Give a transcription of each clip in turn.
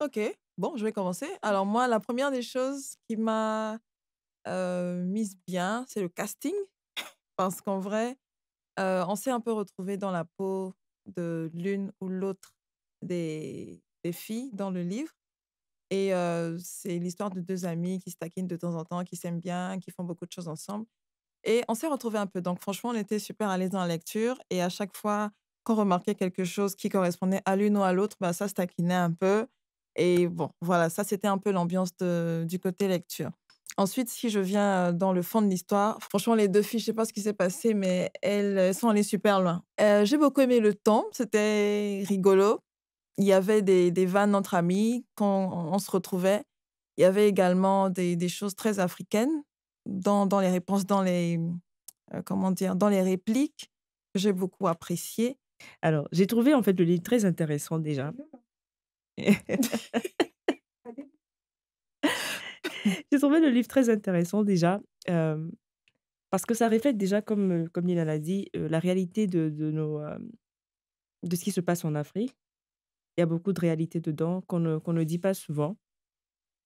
Ok, bon, je vais commencer. Alors moi, la première des choses qui m'a mise bien, c'est le casting. Parce qu'en vrai, on s'est un peu retrouvé dans la peau de l'une ou l'autre des, filles dans le livre. Et c'est l'histoire de deux amies qui se taquinent de temps en temps, qui s'aiment bien, qui font beaucoup de choses ensemble. Et on s'est retrouvés un peu. Donc franchement, on était super à l'aise dans la lecture. Et à chaque fois qu'on remarquait quelque chose qui correspondait à l'une ou à l'autre, bah, ça se taquinait un peu. Et bon, voilà, ça, c'était un peu l'ambiance du côté lecture. Ensuite, si je viens euh, dans le fond de l'histoire, franchement, les deux filles, je sais pas ce qui s'est passé, mais elles sont allées super loin. Euh, j'ai beaucoup aimé le temps, c'était rigolo. Il y avait des, vannes entre amis quand on, se retrouvait. Il y avait également des, choses très africaines dans, les réponses, dans les, euh, comment dire, dans les répliques. J'ai beaucoup apprécié. Alors, j'ai trouvé en fait le livre très intéressant déjà. J'ai trouvé le livre très intéressant déjà, parce que ça reflète déjà, comme, comme Nina l'a dit, la réalité de, de nos, de ce qui se passe en Afrique. Il y a beaucoup de réalités dedans qu'on ne, ne, dit pas souvent.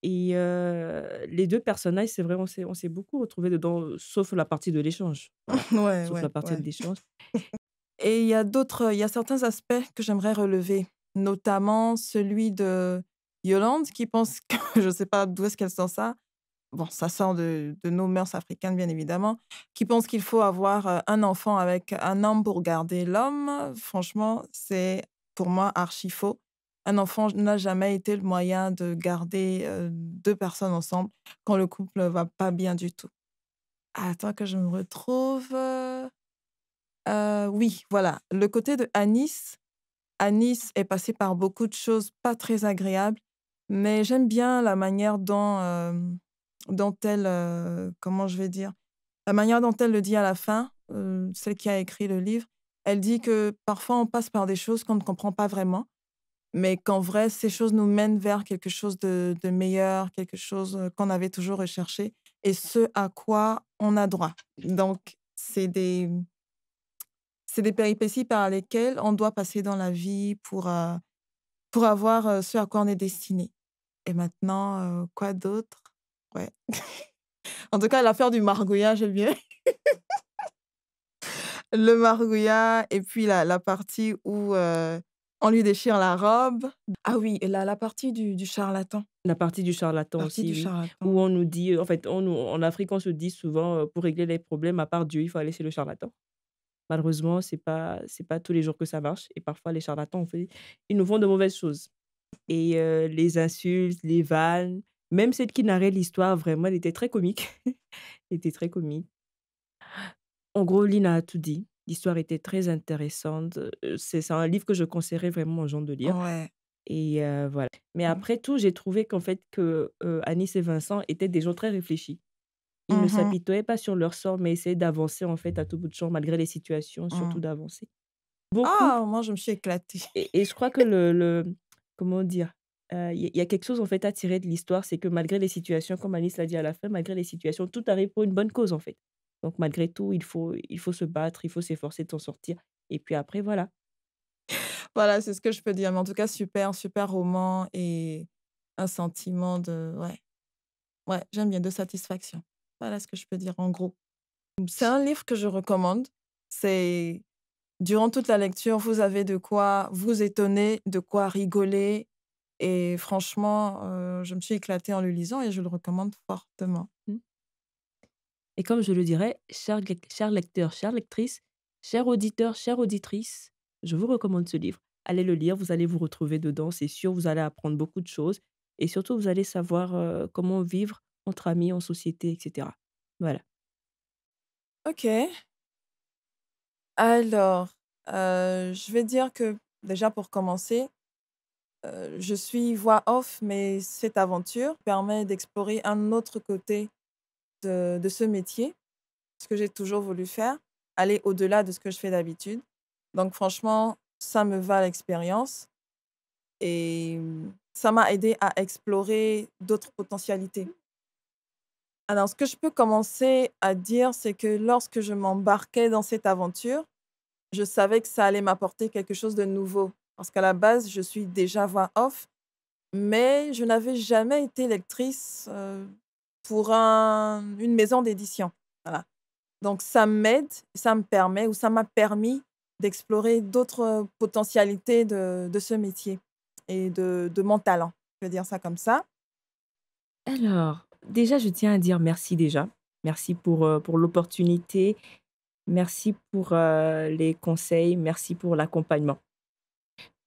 Et les deux personnages, c'est vrai, on s'est, on s'est beaucoup retrouvés dedans, sauf la partie de l'échange. sauf la partie de l'échange. Et il y a d'autres, il y a certains aspects que j'aimerais relever notamment celui de Yolande qui pense que, je ne sais pas d'où est-ce qu'elle sent ça, bon, ça sort de, nos mœurs africaines, bien évidemment, qui pense qu'il faut avoir un enfant avec un homme pour garder l'homme. Franchement, c'est pour moi archi faux. Un enfant n'a jamais été le moyen de garder deux personnes ensemble quand le couple va pas bien du tout. Attends que je me retrouve. Euh, oui, voilà. Le côté de Anis, à Nice est passée par beaucoup de choses pas très agréables, mais j'aime bien la manière dont, elle, comment je vais dire, la manière dont elle le dit à la fin, celle qui a écrit le livre. Elle dit que parfois on passe par des choses qu'on ne comprend pas vraiment, mais qu'en vrai, ces choses nous mènent vers quelque chose de meilleur, quelque chose qu'on avait toujours recherché, et ce à quoi on a droit. Donc, c'est des, c'est des péripéties par lesquelles on doit passer dans la vie pour, euh, pour avoir euh, ce à quoi on est destiné. Et maintenant, euh, quoi d'autre Ouais. en tout cas, l'affaire du margouillat, j'aime bien. le margouillat et puis la, partie où on lui déchire la robe. Ah oui, la, la partie du, charlatan. La partie du charlatan aussi. Où on nous dit, en fait, on, en Afrique, on se dit souvent, pour régler les problèmes, à part Dieu, il faut aller chez le charlatan. Malheureusement, ce n'est pas, pas tous les jours que ça marche. Et parfois, les charlatans, fait, ils nous font de mauvaises choses. Et les insultes, les vannes, même celle qui narrait l'histoire, vraiment, elle était très comique. elle était très comique. En gros, Lina a tout dit. L'histoire était très intéressante. C'est un livre que je conseillerais vraiment aux gens de lire. Et voilà. Mais mmh. après tout, j'ai trouvé qu'en fait, que euh, Anis et Vincent étaient des gens très réfléchis. Ils ne mmh s'apitoyaient pas sur leur sort, mais essayaient d'avancer, en fait, à tout bout de champ, malgré les situations, surtout mmh. d'avancer. Beaucoup ah, Moi, je me suis éclatée. et je crois que le le comment dire? il y a quelque chose, en fait, à tirer de l'histoire, c'est que malgré les situations, comme Alice l'a dit à la fin, malgré les situations, tout arrive pour une bonne cause, en fait. Donc malgré tout, il faut il faut se battre, il faut s'efforcer de s'en sortir et puis après, voilà. Voilà, c'est ce que je peux dire. Mais en tout cas, super, super roman et un sentiment de ouais. Ouais, j'aime bien, de satisfaction. Voilà ce que je peux dire en gros. C'est un livre que je recommande. C'est durant toute la lecture, vous avez de quoi vous étonner, de quoi rigoler. Et franchement, euh, je me suis éclatée en le lisant et je le recommande fortement. Mmh. Et comme je le dirais, cher, lecteurs, lecteur, chère lectrice, cher auditeur, chère auditrice, je vous recommande ce livre. Allez le lire, vous allez vous retrouver dedans, c'est sûr, vous allez apprendre beaucoup de choses et surtout vous allez savoir euh, comment vivre entre amis, en société, etc. Voilà. Ok. Alors, euh, je vais dire que déjà pour commencer, euh, je suis voix off, mais cette aventure permet d'explorer un autre côté de, de ce métier, ce que j'ai toujours voulu faire, aller au-delà de ce que je fais d'habitude. Donc franchement, ça me va l'expérience et mmh, ça m'a aidé à explorer d'autres potentialités. Alors, ce que je peux commencer à dire, c'est que lorsque je m'embarquais dans cette aventure, je savais que ça allait m'apporter quelque chose de nouveau. Parce qu'à la base, je suis déjà voix off, mais je n'avais jamais été lectrice euh, pour une maison d'édition. Voilà. Donc ça m'aide, ça me permet ou ça m'a permis d'explorer d'autres potentialités de, ce métier et de, de mon talent. Je veux dire ça comme ça. Alors, Déjà, je tiens à dire merci déjà. Merci pour, euh, pour l'opportunité. Merci pour euh, les conseils. Merci pour l'accompagnement.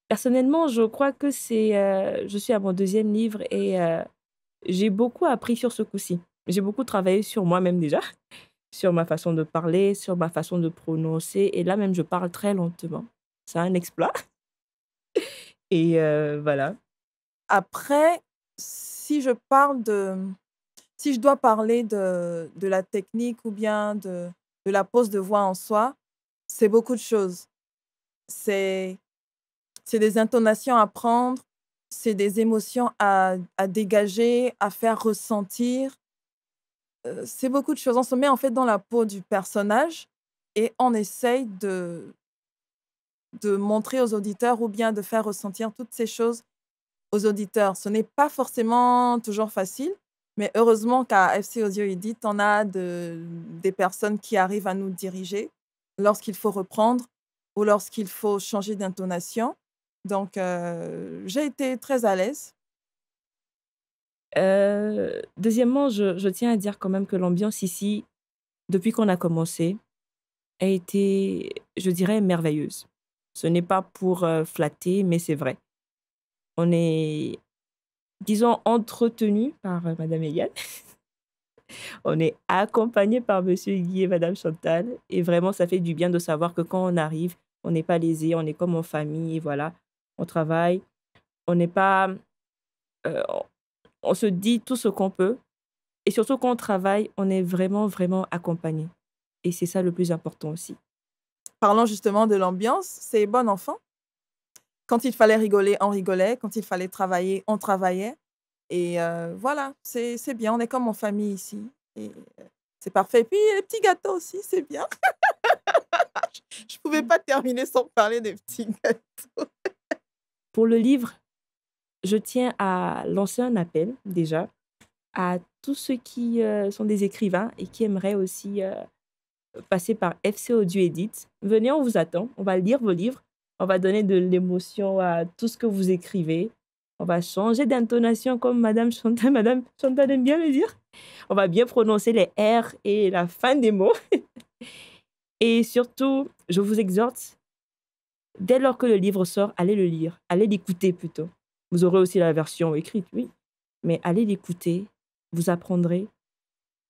Personnellement, je crois que c'est. Euh, je suis à mon deuxième livre et j'ai beaucoup appris sur ce coup-ci. J'ai beaucoup travaillé sur moi-même déjà, sur ma façon de parler, sur ma façon de prononcer. Et là même, je parle très lentement. C'est un exploit. et voilà. Après, si je parle de, si je dois parler de, de la technique ou bien de, de la pose de voix en soi, c'est beaucoup de choses. C'est des intonations à prendre, c'est des émotions à, à, dégager, à faire ressentir. Euh, c'est beaucoup de choses. On se met en fait dans la peau du personnage et on essaye de, de montrer aux auditeurs ou bien de faire ressentir toutes ces choses aux auditeurs. Ce n'est pas forcément toujours facile, mais heureusement qu'à FC Audio Edit, on a des personnes qui arrivent à nous diriger lorsqu'il faut reprendre ou lorsqu'il faut changer d'intonation. Donc, euh, j'ai été très à l'aise. Euh, deuxièmement, je, tiens à dire quand même que l'ambiance ici, depuis qu'on a commencé, a été, je dirais, merveilleuse. Ce n'est pas pour euh, flatter, mais c'est vrai. On est, disons, entretenu par euh, Madame Eliane. on est accompagné par Monsieur Guy et Madame Chantal. Et vraiment, ça fait du bien de savoir que quand on arrive, on n'est pas lésé, on est comme en famille, voilà, on travaille, on n'est pas... Euh, on se dit tout ce qu'on peut. Et surtout quand on travaille, on est vraiment, vraiment accompagné. Et c'est ça le plus important aussi. Parlons justement de l'ambiance. C'est Bon Enfant quand il fallait rigoler, on rigolait. Quand il fallait travailler, on travaillait. Et voilà, c'est bien. On est comme en famille ici. Et c'est parfait. Et puis, les petits gâteaux aussi, c'est bien. Je ne pouvais mmh. pas terminer sans parler des petits gâteaux. Pour le livre, je tiens à lancer un appel déjà à tous ceux qui sont des écrivains et qui aimeraient aussi passer par FC du Edit. Venez, on vous attend. On va lire vos livres. On va donner de l'émotion à tout ce que vous écrivez. On va changer d'intonation comme Madame Chantal. Madame Chantal aime bien le dire. On va bien prononcer les R et la fin des mots. et surtout, je vous exhorte, dès lors que le livre sort, allez le lire, allez l'écouter plutôt. Vous aurez aussi la version écrite, oui. Mais allez l'écouter, vous apprendrez,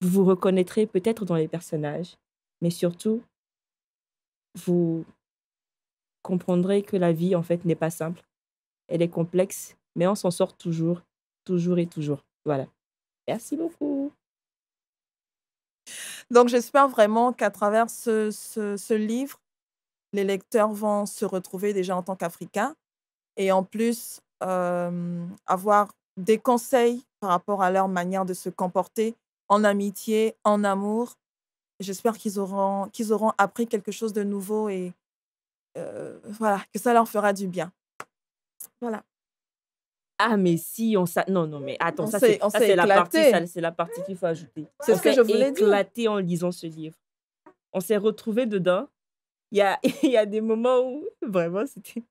vous vous reconnaîtrez peut-être dans les personnages, mais surtout, vous comprendrez que la vie, en fait, n'est pas simple. Elle est complexe, mais on s'en sort toujours, toujours et toujours. Voilà. Merci beaucoup. Donc j'espère vraiment qu'à travers ce, ce, livre, les lecteurs vont se retrouver déjà en tant qu'Africains et en plus euh, avoir des conseils par rapport à leur manière de se comporter en amitié, en amour. J'espère qu'ils auront, qu'ils auront appris quelque chose de nouveau et euh, voilà, que ça leur fera du bien. Voilà. Ah, mais si, on ça Non, non, mais attends, ça, c'est, ça, c'est la partie, c'est la partie qu'il faut ajouter. C'est ce que je voulais éclaté en lisant ce livre. On s'est retrouvé dedans. Il y a, y a des moments où, vraiment, c'était...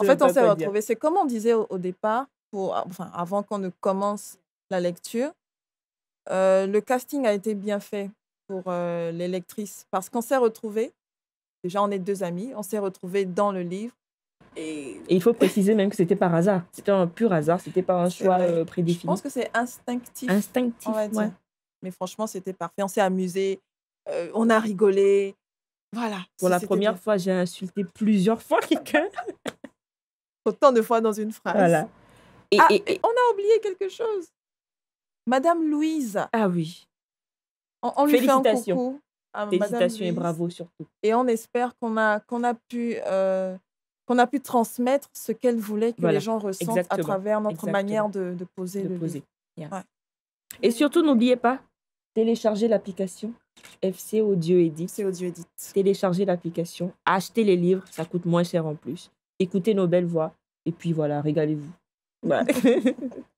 En fait, on s'est retrouvé C'est comme on disait au, départ, pour, avant qu'on ne commence la lecture, euh, le casting a été bien fait pour euh, les lectrices parce qu'on s'est retrouvés Déjà, on est deux amis, on s'est retrouvés dans le livre. Et... il faut préciser même que c'était par hasard. C'était un pur hasard, c'était pas un choix euh, prédéfini. Je pense que c'est instinctif. Instinctif, on Mais franchement, c'était parfait. On s'est amusé, euh, on a rigolé. Voilà. Pour la première fois, j'ai insulté plusieurs fois quelqu'un. Autant de fois dans une phrase. Voilà. Ah, et, on a oublié quelque chose. Madame Louise. Ah oui. On, on lui fait un coucou. Ah, et bravo surtout. Et on espère qu'on a, qu'on a pu... Euh, qu'on a pu transmettre ce qu'elle voulait que les gens ressentent à travers notre manière de, poser. le poser. Et surtout, n'oubliez pas, télécharger l'application FC Audio Edit. FC Audio Edit. Télécharger l'application, achetez les livres, ça coûte moins cher en plus. Écoutez nos belles voix et puis voilà, régalez-vous.